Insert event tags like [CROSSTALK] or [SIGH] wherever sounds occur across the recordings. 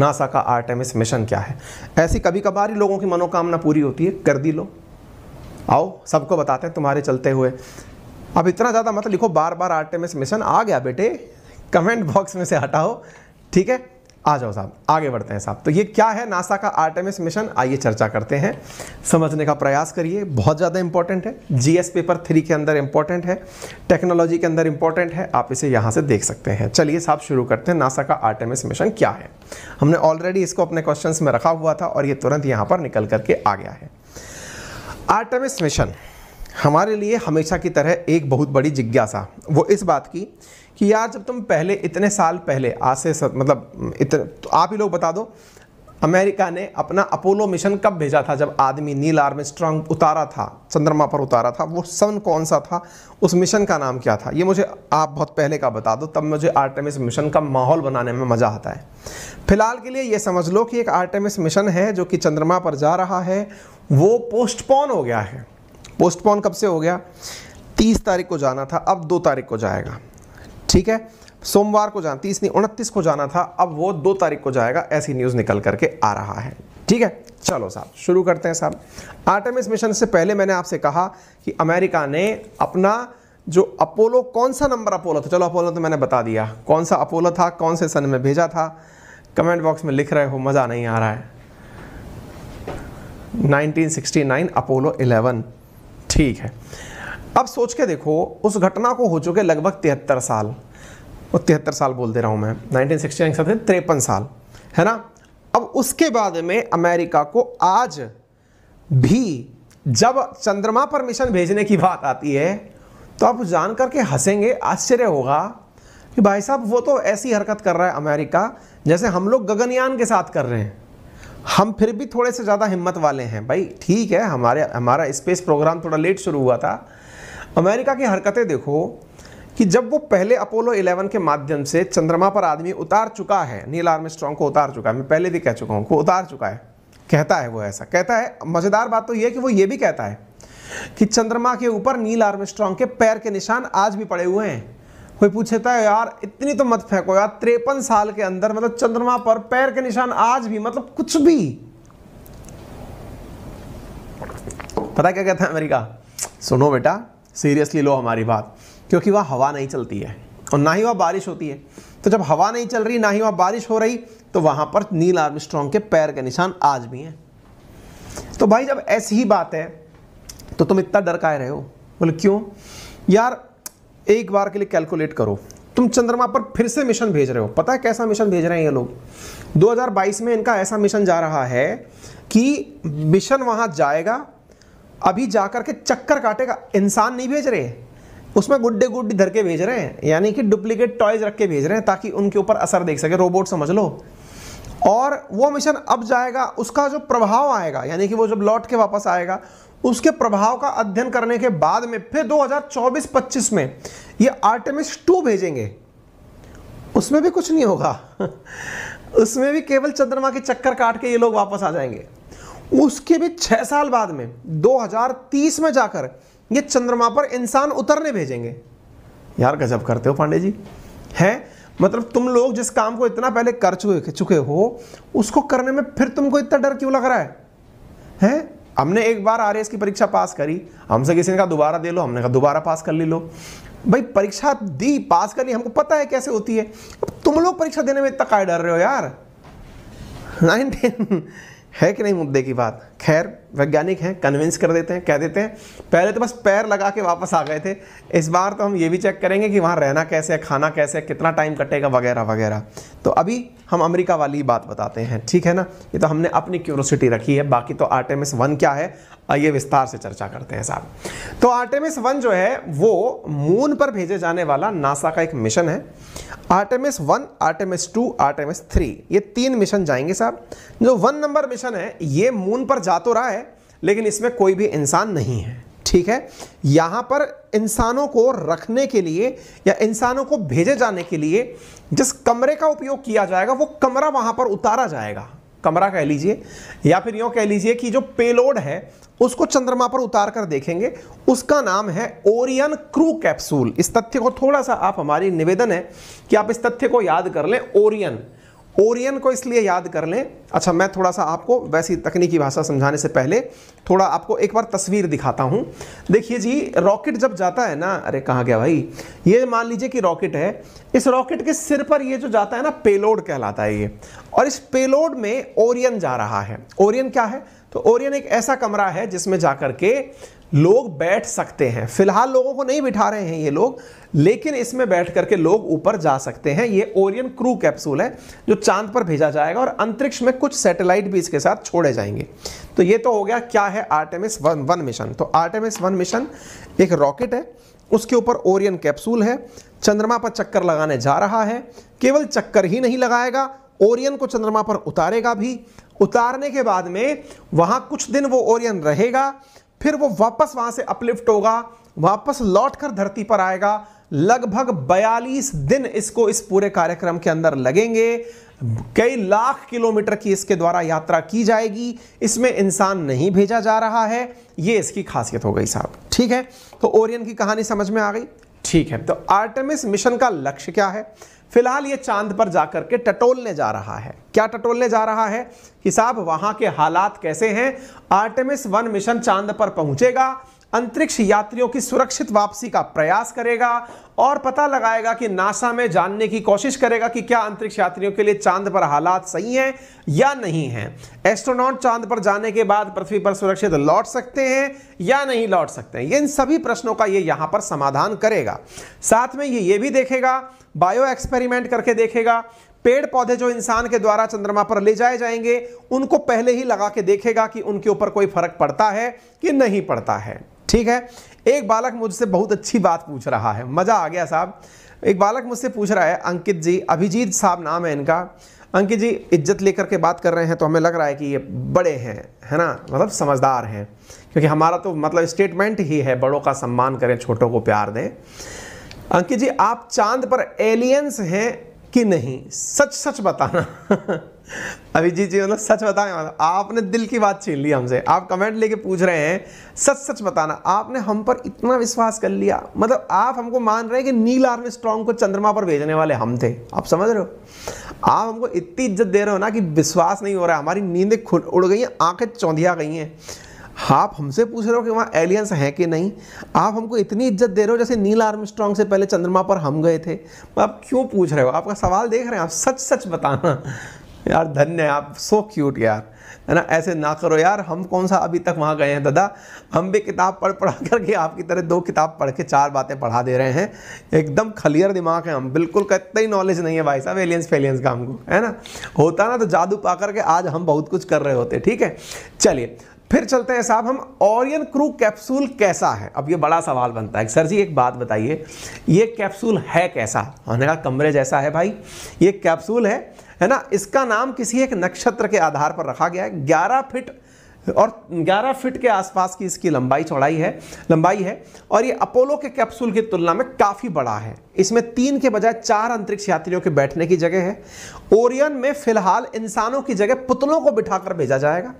NASA का Artemis mission क्या है ऐसी कभी कभार ही लोगों की मनोकामना पूरी होती है कर दी लो आओ सबको बताते हैं तुम्हारे चलते हुए अब इतना ज़्यादा मत लिखो बार बार आर्टेमिस मिशन आ गया बेटे कमेंट बॉक्स में से हटाओ ठीक है आ जाओ साहब आगे बढ़ते हैं साहब तो ये क्या है नासा का आर्टेमिस मिशन आइए चर्चा करते हैं समझने का प्रयास करिए बहुत ज़्यादा इंपॉर्टेंट है जीएस पेपर थ्री के अंदर इंपॉर्टेंट है टेक्नोलॉजी के अंदर इंपॉर्टेंट है आप इसे यहाँ से देख सकते हैं चलिए साहब शुरू करते हैं नासा का आर्टेमिस मिशन क्या है हमने ऑलरेडी इसको अपने क्वेश्चन में रखा हुआ था और ये तुरंत यहाँ पर निकल करके आ गया है आर्टेमिस मिशन हमारे लिए हमेशा की तरह एक बहुत बड़ी जिज्ञासा वो इस बात की कि यार जब तुम पहले इतने साल पहले आज से मतलब इतने तो आप ही लोग बता दो अमेरिका ने अपना अपोलो मिशन कब भेजा था जब आदमी नील आर्मस्ट्रॉन्ग उतारा था चंद्रमा पर उतारा था वो सन कौन सा था उस मिशन का नाम क्या था ये मुझे आप बहुत पहले का बता दो तब मुझे आर्टेमिस मिशन का माहौल बनाने में मज़ा आता है फिलहाल के लिए ये समझ लो कि एक आर्टेमिस मिशन है जो कि चंद्रमा पर जा रहा है वो पोस्टपोन हो गया है पोस्टपोन कब से हो गया तीस तारीख को जाना था अब दो तारीख को जाएगा ठीक है सोमवार को जाना इसने उनतीस को जाना था अब वो दो तारीख को जाएगा ऐसी न्यूज़ निकल करके आ रहा है ठीक है चलो साहब शुरू करते हैं साहब आर्टेमिस मिशन से पहले मैंने आपसे कहा कि अमेरिका ने अपना जो अपोलो कौन सा नंबर अपोलो था चलो अपोलो तो मैंने बता दिया कौन सा अपोलो था कौन से सन में भेजा था कमेंट बॉक्स में लिख रहे हो मज़ा नहीं आ रहा है 1969 अपोलो 11 ठीक है अब सोच के देखो उस घटना को हो चुके लगभग तिहत्तर साल और तिहत्तर साल बोल दे रहा हूँ मैं नाइनटीन सिक्सटी नाइन तिरपन साल है ना अब उसके बाद में अमेरिका को आज भी जब चंद्रमा पर मिशन भेजने की बात आती है तो आप जान करके हंसेंगे आश्चर्य होगा कि भाई साहब वो तो ऐसी हरकत कर रहा है अमेरिका जैसे हम लोग गगनयान के साथ कर रहे हैं हम फिर भी थोड़े से ज़्यादा हिम्मत वाले हैं भाई ठीक है हमारे हमारा स्पेस प्रोग्राम थोड़ा लेट शुरू हुआ था अमेरिका की हरकतें देखो कि जब वो पहले अपोलो 11 के माध्यम से चंद्रमा पर आदमी उतार चुका है नील स्ट्रॉन्ग को उतार चुका है मैं पहले भी कह चुका हूँ को उतार चुका है कहता है वो ऐसा कहता है मज़ेदार बात तो यह है कि वो ये भी कहता है कि चंद्रमा के ऊपर नील स्ट्रॉन्ग के पैर के निशान आज भी पड़े हुए हैं कोई पूछता है यार इतनी तो मत फेंको यार त्रेपन साल के अंदर मतलब चंद्रमा पर पैर के निशान आज भी मतलब कुछ भी पता क्या कहता है अमेरिका सुनो बेटा सीरियसली लो हमारी बात क्योंकि वह हवा नहीं चलती है और ना ही वह बारिश होती है तो जब हवा नहीं चल रही ना ही वह बारिश हो रही तो वहां पर नील आर्मस्ट्रॉन्ग के पैर के निशान आज भी हैं तो भाई जब ऐसी ही बात है तो तुम इतना डर काहे रहे हो बोले क्यों यार एक बार के लिए कैलकुलेट करो तुम चंद्रमा पर फिर से मिशन भेज रहे हो पता है कैसा मिशन भेज रहे हैं ये लोग 2022 में इनका ऐसा मिशन जा रहा है कि मिशन वहां जाएगा अभी कर के चक्कर काटेगा इंसान नहीं भेज रहे उसमें गुड्डे गुड्डी धर के भेज रहे हैं यानी कि डुप्लीकेट टॉयज रख के भेज रहे हैं ताकि उनके ऊपर असर देख सके रोबोट समझ लो और वो मिशन अब जाएगा उसका जो प्रभाव आएगा यानी कि वो जब लौट के वापस आएगा उसके प्रभाव का अध्ययन करने के बाद में फिर 2024-25 में ये आर्टेमिस टू भेजेंगे उसमें भी कुछ नहीं होगा [LAUGHS] उसमें भी केवल चंद्रमा के चक्कर काट के ये लोग वापस आ जाएंगे उसके भी छह साल बाद में 2030 में जाकर ये चंद्रमा पर इंसान उतरने भेजेंगे यार गजब करते हो पांडे जी हैं मतलब तुम लोग जिस काम को इतना पहले कर चुके चुके हो उसको करने में फिर तुमको इतना डर क्यों लग रहा है हैं हमने एक बार आर की परीक्षा पास करी हमसे किसी ने कहा दोबारा दे लो हमने कहा दोबारा पास कर ली लो भाई परीक्षा दी पास कर ली हमको पता है कैसे होती है तुम लोग परीक्षा देने में इतना काय डर रहे हो यार [LAUGHS] नाइन टेन है कि नहीं मुद्दे की बात खैर वैज्ञानिक हैं कन्विंस कर देते हैं कह देते हैं पहले तो बस पैर लगा के वापस आ गए थे इस बार तो हम ये भी चेक करेंगे कि वहाँ रहना कैसे है खाना कैसे है कितना टाइम कटेगा वगैरह वगैरह तो अभी हम अमेरिका वाली बात बताते हैं ठीक है ना ये तो हमने अपनी क्यूरोसिटी रखी है बाकी तो आर्टेमिस वन क्या है ये विस्तार से चर्चा करते हैं साहब तो आर्टेमिस वन जो है वो मून पर भेजे जाने वाला नासा का एक मिशन है Artemis one Artemis two Artemis three ये तीन मिशन जाएंगे साहब जो वन नंबर मिशन है ये मून पर जा तो रहा है लेकिन इसमें कोई भी इंसान नहीं है ठीक है यहां पर इंसानों को रखने के लिए या इंसानों को भेजे जाने के लिए जिस कमरे का उपयोग किया जाएगा वो कमरा वहां पर उतारा जाएगा कमरा कह लीजिए या फिर यूं कह लीजिए कि जो पेलोड है उसको चंद्रमा पर उतार कर देखेंगे उसका नाम है ओरियन क्रू कैप्सूल इस तथ्य को थोड़ा सा आप हमारी निवेदन है कि आप इस तथ्य को याद कर लें ओरियन ओरियन को इसलिए याद कर लें अच्छा मैं थोड़ा सा आपको वैसी तकनीकी भाषा समझाने से पहले थोड़ा आपको एक बार तस्वीर दिखाता हूं देखिए जी रॉकेट जब जाता है ना अरे कहा गया भाई ये मान लीजिए कि रॉकेट है इस रॉकेट के सिर पर ये जो जाता है ना पेलोड कहलाता है ये और इस पेलोड में ओरियन जा रहा है ओरियन क्या है तो ओरियन एक ऐसा कमरा है जिसमें जाकर के लोग बैठ सकते हैं फिलहाल लोगों को नहीं बिठा रहे हैं ये लोग लेकिन इसमें बैठ करके लोग ऊपर जा सकते हैं ये ओरियन क्रू कैप्सूल है जो चांद पर भेजा जाएगा और अंतरिक्ष में कुछ सैटेलाइट भी इसके साथ छोड़े जाएंगे तो ये तो हो गया क्या है आर्टेमिस वन वन मिशन तो आर्टेमिस वन मिशन एक रॉकेट है उसके ऊपर ओरियन कैप्सूल है चंद्रमा पर चक्कर लगाने जा रहा है केवल चक्कर ही नहीं लगाएगा ओरियन को चंद्रमा पर उतारेगा भी उतारने के बाद में वहां कुछ दिन वो ओरियन रहेगा फिर वो वापस वहां से अपलिफ्ट होगा वापस लौटकर धरती पर आएगा लगभग 42 दिन इसको इस पूरे कार्यक्रम के अंदर लगेंगे कई लाख किलोमीटर की इसके द्वारा यात्रा की जाएगी इसमें इंसान नहीं भेजा जा रहा है ये इसकी खासियत हो गई साहब ठीक है तो ओरियन की कहानी समझ में आ गई ठीक है तो आर्टेमिस मिशन का लक्ष्य क्या है फिलहाल ये चांद पर जाकर के टटोलने जा रहा है क्या टटोलने जा रहा है कि साहब वहां के हालात कैसे हैं आर्टेमिस वन मिशन चांद पर पहुंचेगा अंतरिक्ष यात्रियों की सुरक्षित वापसी का प्रयास करेगा और पता लगाएगा कि नासा में जानने की कोशिश करेगा कि क्या अंतरिक्ष यात्रियों के लिए चांद पर हालात सही हैं या नहीं हैं एस्ट्रोनॉट चांद पर जाने के बाद पृथ्वी पर सुरक्षित लौट सकते हैं या नहीं लौट सकते हैं इन सभी प्रश्नों का ये यहाँ पर समाधान करेगा साथ में ये ये भी देखेगा बायो एक्सपेरिमेंट करके देखेगा पेड़ पौधे जो इंसान के द्वारा चंद्रमा पर ले जाए जाएंगे उनको पहले ही लगा के देखेगा कि उनके ऊपर कोई फर्क पड़ता है कि नहीं पड़ता है ठीक है एक बालक मुझसे बहुत अच्छी बात पूछ रहा है मज़ा आ गया साहब एक बालक मुझसे पूछ रहा है अंकित जी अभिजीत साहब नाम है इनका अंकित जी इज्जत लेकर के बात कर रहे हैं तो हमें लग रहा है कि ये बड़े हैं है ना मतलब समझदार हैं क्योंकि हमारा तो मतलब स्टेटमेंट ही है बड़ों का सम्मान करें छोटों को प्यार दें अंकित जी आप चांद पर एलियंस हैं कि नहीं सच सच बताना [LAUGHS] अभिजीत जी मतलब सच बताएं मतलब आपने दिल की बात छीन ली हमसे आप कमेंट लेके पूछ रहे हैं सच सच बताना आपने हम पर इतना विश्वास कर लिया मतलब आप हमको मान रहे हैं कि नील आर्म स्ट्रॉन्ग को चंद्रमा पर भेजने वाले हम थे आप समझ रहे हो आप हमको इतनी इज्जत दे रहे हो ना कि विश्वास नहीं हो रहा हमारी नींदें उड़ गई हैं आंखें चौंधिया गई हैं आप हमसे पूछ रहे हो कि वहाँ एलियंस हैं कि नहीं आप हमको इतनी इज्जत दे रहे हो जैसे नील आर्मस्ट्रॉन्ग से पहले चंद्रमा पर हम गए थे आप क्यों पूछ रहे हो आपका सवाल देख रहे हैं आप सच सच बताना यार धन्य है आप सो क्यूट यार है ना ऐसे ना करो यार हम कौन सा अभी तक वहाँ गए हैं दादा हम भी किताब पढ़ पढ़ा [LAUGHS] करके आपकी तरह दो किताब पढ़ के चार बातें पढ़ा दे रहे हैं एकदम खलियर दिमाग है हम बिल्कुल कतई नॉलेज नहीं है भाई साहब एलियंस फेलियंस का हमको है ना होता ना तो जादू पा करके आज हम बहुत कुछ कर रहे होते ठीक है चलिए फिर चलते हैं साहब हम ऑरियन क्रू कैप्सूल कैसा है अब ये बड़ा सवाल बनता है सर जी एक बात बताइए ये कैप्सूल है कैसा हमने कहा कमरे जैसा है भाई ये कैप्सूल है है ना इसका नाम किसी एक नक्षत्र के आधार पर रखा गया है ग्यारह फिट और 11 फीट के आसपास की इसकी लंबाई चौड़ाई है लंबाई है और ये अपोलो के कैप्सूल की तुलना में काफ़ी बड़ा है इसमें तीन के बजाय चार अंतरिक्ष यात्रियों के बैठने की जगह है ओरियन में फिलहाल इंसानों की जगह पुतलों को बिठाकर भेजा जाएगा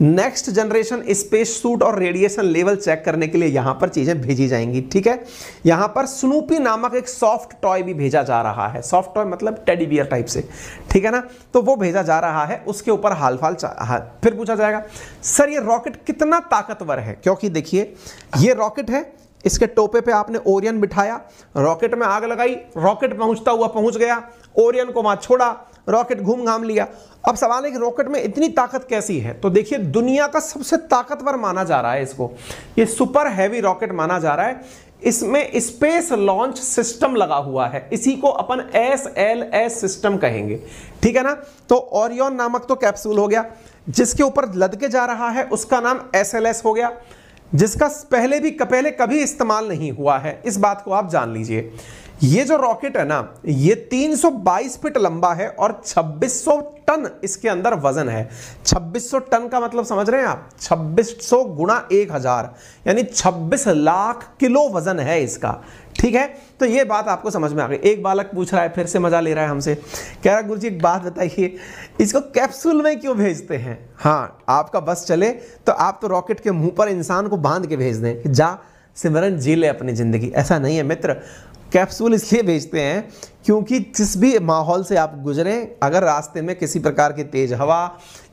नेक्स्ट जनरेशन स्पेस सूट और रेडिएशन लेवल चेक करने के लिए यहाँ पर चीज़ें भेजी जाएंगी ठीक है यहाँ पर स्नूपी नामक एक सॉफ्ट टॉय भी भेजा जा रहा है सॉफ्ट टॉय मतलब टेडीबियर टाइप से ठीक है ना तो वो भेजा जा रहा है उसके ऊपर हाल फाल फिर पूछा जाएगा सर ये रॉकेट कितना ताकतवर है क्योंकि देखिए ये रॉकेट है इसके टोपे पे आपने ओरियन बिठाया रॉकेट में आग लगाई रॉकेट पहुंचता हुआ पहुंच गया ओरियन को वहां छोड़ा रॉकेट घूम घाम लिया अब सवाल है कि रॉकेट में इतनी ताकत कैसी है तो देखिए दुनिया का सबसे ताकतवर माना जा रहा है इसको ये सुपर हैवी रॉकेट माना जा रहा है इसमें स्पेस लॉन्च सिस्टम लगा हुआ है इसी को अपन एस एल एस सिस्टम कहेंगे ठीक है ना तो ओरियन नामक तो कैप्सूल हो गया जिसके ऊपर लद के जा रहा है उसका नाम एस एल एस हो गया जिसका पहले भी पहले कभी इस्तेमाल नहीं हुआ है इस बात को आप जान लीजिए ये जो रॉकेट है ना ये 322 फीट लंबा है और 2600 टन इसके अंदर वजन है 2600 टन का मतलब समझ रहे हैं आप 2600 गुणा एक यानी 26 लाख किलो वजन है इसका ठीक है तो ये बात आपको समझ में आ गई एक बालक पूछ रहा है फिर से मजा ले रहा है हमसे कह रहा गुरु जी एक बात बताइए इसको कैप्सूल में क्यों भेजते हैं हाँ आपका बस चले तो आप तो रॉकेट के मुंह पर इंसान को बांध के भेज दें जा सिमरन जी ले अपनी जिंदगी ऐसा नहीं है मित्र कैप्सूल इसलिए भेजते हैं क्योंकि जिस भी माहौल से आप गुजरें अगर रास्ते में किसी प्रकार की तेज़ हवा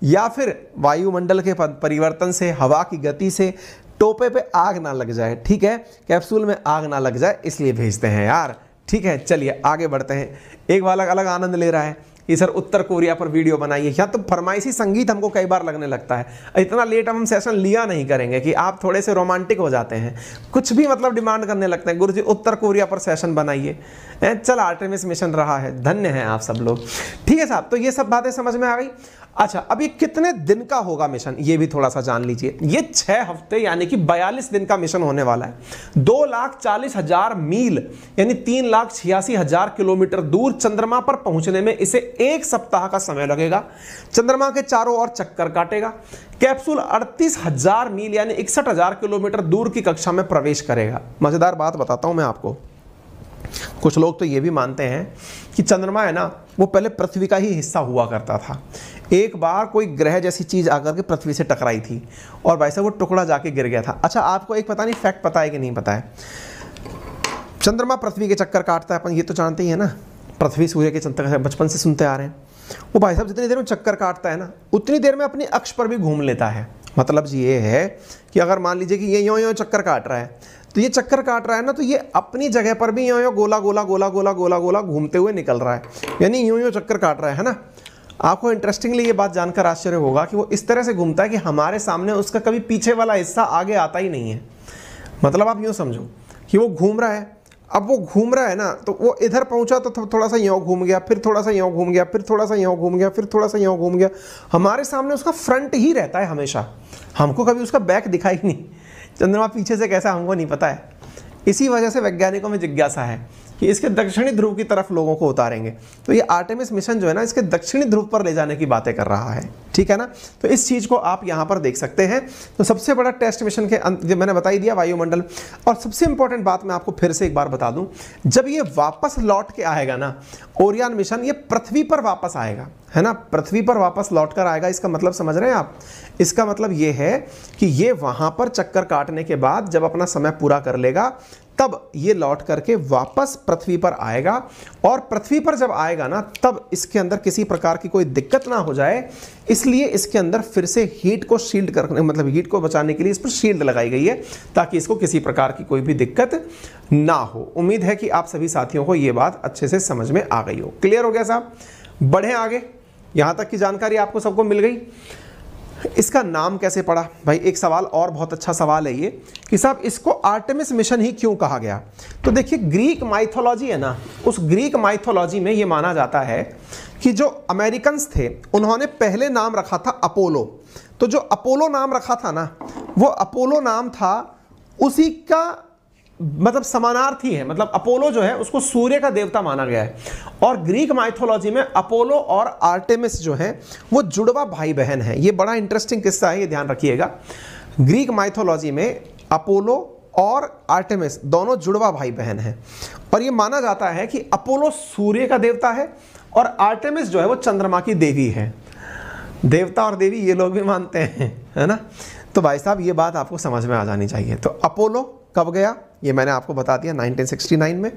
या फिर वायुमंडल के परिवर्तन से हवा की गति से टोपे पे आग ना लग जाए ठीक है कैप्सूल में आग ना लग जाए इसलिए भेजते हैं यार ठीक है चलिए आगे बढ़ते हैं एक बालक अलग आनंद ले रहा है कि सर उत्तर कोरिया पर वीडियो बनाइए या तो फरमाइशी संगीत हमको कई बार लगने लगता है इतना लेट हम सेशन लिया नहीं करेंगे कि आप थोड़े से रोमांटिक हो जाते हैं कुछ भी मतलब डिमांड करने लगते हैं गुरु जी उत्तर कोरिया पर सेशन बनाइए चल आर्टेमिस मिशन रहा है धन्य है आप सब लोग ठीक है साहब तो ये सब बातें समझ में आ गई अच्छा अब ये कितने दिन का होगा मिशन ये भी थोड़ा सा जान लीजिए ये छह हफ्ते यानी कि बयालीस दिन का मिशन होने वाला है दो लाख चालीस हजार मील यानी तीन लाख छियासी हजार किलोमीटर दूर चंद्रमा पर पहुंचने में इसे एक सप्ताह का समय लगेगा चंद्रमा के चारों ओर चक्कर काटेगा कैप्सूल अड़तीस हजार मील यानी इकसठ हजार किलोमीटर दूर की कक्षा में प्रवेश करेगा मज़ेदार बात बताता हूं मैं आपको कुछ लोग तो ये भी मानते हैं कि चंद्रमा है ना वो पहले पृथ्वी का ही हिस्सा हुआ करता था एक बार कोई ग्रह जैसी चीज़ आकर के पृथ्वी से टकराई थी और भाई साहब वो टुकड़ा जाके गिर गया था अच्छा आपको एक पता नहीं फैक्ट पता है कि नहीं पता है चंद्रमा पृथ्वी के चक्कर काटता है अपन ये तो जानते ही है ना पृथ्वी सूर्य के चक्कर बचपन से सुनते आ रहे हैं वो भाई साहब जितनी देर में चक्कर काटता है ना उतनी देर में अपने अक्ष पर भी घूम लेता है मतलब ये है कि अगर मान लीजिए कि ये यो यो चक्कर काट रहा है तो ये चक्कर काट रहा है ना तो ये अपनी जगह पर भी यो यो गोला गोला गोला गोला गोला गोला घूमते हुए निकल रहा है यानी यो यो चक्कर काट रहा है ना आपको इंटरेस्टिंगली ये बात जानकर आश्चर्य होगा कि वो इस तरह से घूमता है कि हमारे सामने उसका कभी पीछे वाला हिस्सा आगे आता ही नहीं है मतलब आप यूँ समझो कि वो घूम रहा है अब वो घूम रहा है ना तो वो इधर पहुंचा तो थोड़ा सा यों घूम गया फिर थोड़ा सा यों घूम गया फिर थोड़ा सा यों घूम गया फिर थोड़ा सा यों घूम गया हमारे सामने उसका फ्रंट ही रहता है हमेशा हमको कभी उसका बैक दिखाई नहीं चंद्रमा पीछे से कैसा हमको नहीं पता है इसी वजह से वैज्ञानिकों में जिज्ञासा है कि इसके दक्षिणी ध्रुव की तरफ लोगों को उतारेंगे तो ये आर्टेमिस मिशन जो है ना इसके दक्षिणी ध्रुव पर ले जाने की बातें कर रहा है ठीक है ना तो इस चीज़ को आप यहां पर देख सकते हैं तो सबसे बड़ा टेस्ट मिशन के अंत मैंने बताई दिया वायुमंडल और सबसे इंपॉर्टेंट बात मैं आपको फिर से एक बार बता दूं जब ये वापस लौट के आएगा ना ओरियान मिशन ये पृथ्वी पर वापस आएगा है ना पृथ्वी पर वापस लौट कर आएगा इसका मतलब समझ रहे हैं आप इसका मतलब ये है कि ये वहां पर चक्कर काटने के बाद जब अपना समय पूरा कर लेगा तब ये लौट करके वापस पृथ्वी पर आएगा और पृथ्वी पर जब आएगा ना तब इसके अंदर किसी प्रकार की कोई दिक्कत ना हो जाए इस इसलिए इसके अंदर फिर से हीट को शील्ड करने मतलब हीट को बचाने के लिए इस पर शील्ड लगाई गई है ताकि इसको किसी प्रकार की कोई भी दिक्कत ना हो उम्मीद है कि आप सभी साथियों को ये बात अच्छे से समझ में आ गई हो क्लियर हो गया साहब बढ़ें आगे यहाँ तक की जानकारी आपको सबको मिल गई इसका नाम कैसे पड़ा भाई एक सवाल और बहुत अच्छा सवाल है ये कि साहब इसको आर्टेमिस मिशन ही क्यों कहा गया तो देखिए ग्रीक माइथोलॉजी है ना उस ग्रीक माइथोलॉजी में ये माना जाता है कि जो अमेरिकन थे उन्होंने पहले नाम रखा था अपोलो तो जो अपोलो नाम रखा था ना वो अपोलो नाम था उसी का मतलब समानार्थी है मतलब अपोलो जो है उसको सूर्य का देवता माना गया है और ग्रीक माइथोलॉजी में अपोलो और आर्टेमिस जो है वो जुड़वा भाई बहन है ये बड़ा इंटरेस्टिंग किस्सा है ये ध्यान रखिएगा ग्रीक माइथोलॉजी में अपोलो और आर्टेमिस दोनों जुड़वा भाई बहन हैं और ये माना जाता है कि अपोलो सूर्य का देवता है और आर्टेमिस जो है वो चंद्रमा की देवी है देवता और देवी ये लोग भी मानते हैं है ना तो भाई साहब ये बात आपको समझ में आ जानी चाहिए तो अपोलो कब गया ये मैंने आपको बता दिया 1969 में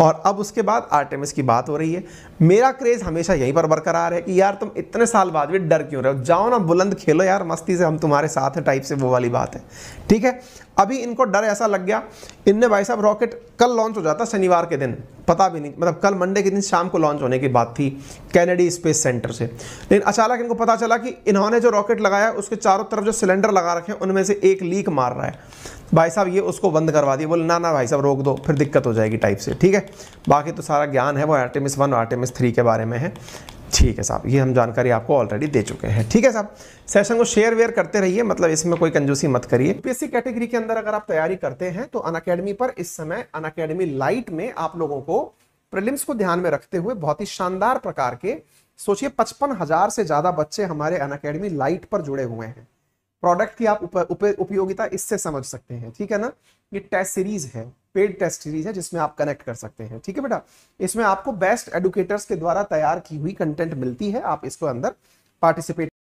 और अब उसके बाद आर्टेमिस की बात हो रही है मेरा क्रेज़ हमेशा यहीं पर बरकरार है कि यार तुम इतने साल बाद भी डर क्यों रहे हो जाओ ना बुलंद खेलो यार मस्ती से हम तुम्हारे साथ हैं टाइप से वो वाली बात है ठीक है अभी इनको डर ऐसा लग गया इनने भाई साहब रॉकेट कल लॉन्च हो जाता शनिवार के दिन पता भी नहीं मतलब कल मंडे के दिन शाम को लॉन्च होने की बात थी कैनेडी स्पेस सेंटर से लेकिन अचानक इनको पता चला कि इन्होंने जो रॉकेट लगाया उसके चारों तरफ जो सिलेंडर लगा रखे हैं उनमें से एक लीक मार रहा है भाई साहब ये उसको बंद करवा दिया दिए बोले ना ना भाई साहब रोक दो फिर दिक्कत हो जाएगी टाइप से ठीक है बाकी तो सारा ज्ञान है वो आर्टेमिस वन और आर्टेमिस थ्री के बारे में है ठीक है साहब ये हम जानकारी आपको ऑलरेडी दे चुके हैं ठीक है साहब सेशन को शेयर वेयर करते रहिए मतलब इसमें कोई कंजूसी मत करिए यूपीएससी कैटेगरी के अंदर अगर आप तैयारी करते हैं तो अन अकेडमी पर इस समय अन अकेडमी लाइट में आप लोगों को प्रिलिम्स को ध्यान में रखते हुए बहुत ही शानदार प्रकार के सोचिए पचपन हजार से ज्यादा बच्चे हमारे अन अकेडमी लाइट पर जुड़े हुए हैं प्रोडक्ट की आप उपयोगिता इससे समझ सकते हैं ठीक है ना ये टेस्ट सीरीज है पेड टेस्ट सीरीज है जिसमें आप कनेक्ट कर सकते हैं ठीक है बेटा इसमें आपको बेस्ट एडुकेटर्स के द्वारा तैयार की हुई कंटेंट मिलती है आप इसको अंदर पार्टिसिपेट